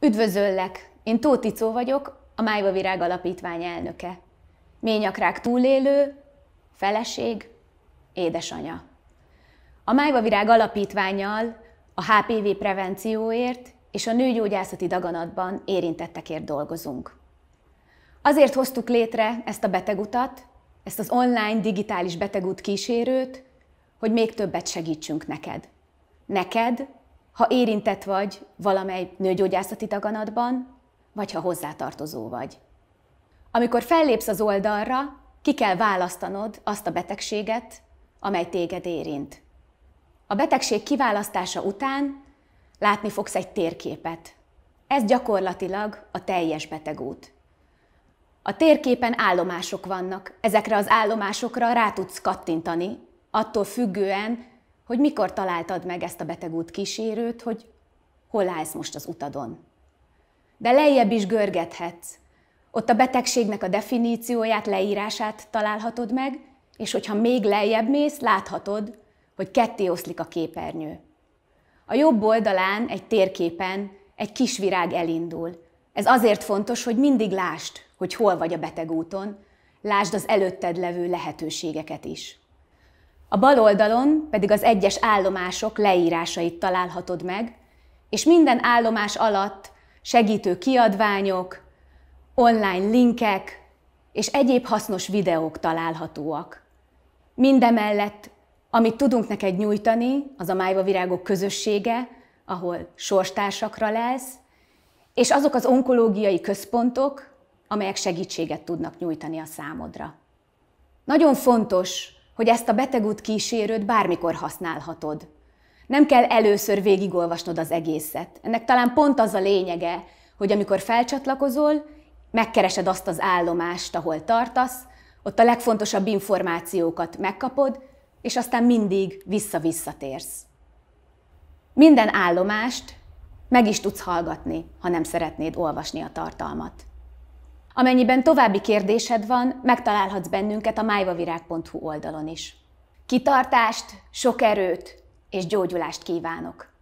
Üdvözöllek! Én Tóth Icó vagyok, a Májva Virág Alapítvány elnöke. Ményakrák túlélő, feleség, édesanya. A Májva Virág Alapítványjal a HPV prevencióért és a nőgyógyászati daganatban érintettekért dolgozunk. Azért hoztuk létre ezt a betegutat, ezt az online digitális betegút kísérőt, hogy még többet segítsünk neked. Neked, ha érintett vagy valamely nőgyógyászati daganatban, vagy ha hozzátartozó vagy. Amikor fellépsz az oldalra, ki kell választanod azt a betegséget, amely téged érint. A betegség kiválasztása után látni fogsz egy térképet. Ez gyakorlatilag a teljes betegút. A térképen állomások vannak, ezekre az állomásokra rá tudsz kattintani, attól függően, hogy mikor találtad meg ezt a betegút kísérőt, hogy hol állsz most az utadon. De lejjebb is görgethetsz. Ott a betegségnek a definícióját, leírását találhatod meg, és hogyha még lejjebb mész, láthatod, hogy ketté oszlik a képernyő. A jobb oldalán, egy térképen egy kis virág elindul. Ez azért fontos, hogy mindig lásd, hogy hol vagy a beteg úton, lásd az előtted levő lehetőségeket is. A bal oldalon pedig az egyes állomások leírásait találhatod meg, és minden állomás alatt segítő kiadványok, online linkek és egyéb hasznos videók találhatóak. Mindemellett, amit tudunk neked nyújtani, az a Májva Virágok közössége, ahol sorstársakra lesz, és azok az onkológiai központok, amelyek segítséget tudnak nyújtani a számodra. Nagyon fontos, hogy ezt a betegút kísérőt bármikor használhatod. Nem kell először végigolvasnod az egészet. Ennek talán pont az a lényege, hogy amikor felcsatlakozol, megkeresed azt az állomást, ahol tartasz, ott a legfontosabb információkat megkapod, és aztán mindig vissza-visszatérsz. Minden állomást meg is tudsz hallgatni, ha nem szeretnéd olvasni a tartalmat. Amennyiben további kérdésed van, megtalálhatsz bennünket a májvavirág.hu oldalon is. Kitartást, sok erőt és gyógyulást kívánok!